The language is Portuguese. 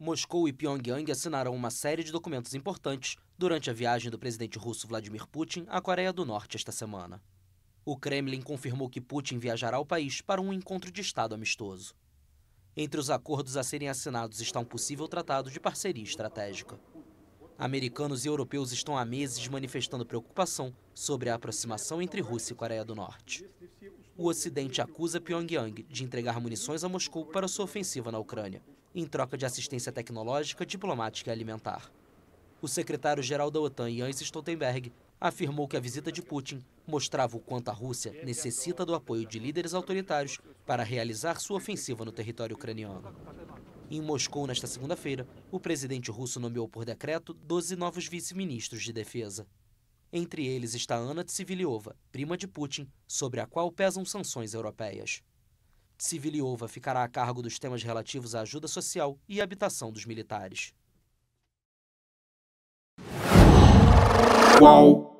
Moscou e Pyongyang assinaram uma série de documentos importantes durante a viagem do presidente russo Vladimir Putin à Coreia do Norte esta semana. O Kremlin confirmou que Putin viajará ao país para um encontro de Estado amistoso. Entre os acordos a serem assinados está um possível tratado de parceria estratégica. Americanos e europeus estão há meses manifestando preocupação sobre a aproximação entre Rússia e Coreia do Norte. O Ocidente acusa Pyongyang de entregar munições a Moscou para sua ofensiva na Ucrânia, em troca de assistência tecnológica, diplomática e alimentar. O secretário-geral da OTAN, Jens Stoltenberg, afirmou que a visita de Putin mostrava o quanto a Rússia necessita do apoio de líderes autoritários para realizar sua ofensiva no território ucraniano. Em Moscou, nesta segunda-feira, o presidente russo nomeou por decreto 12 novos vice-ministros de defesa. Entre eles está Ana Tsiviliova, prima de Putin, sobre a qual pesam sanções europeias. Civiliova ficará a cargo dos temas relativos à ajuda social e à habitação dos militares. Qual?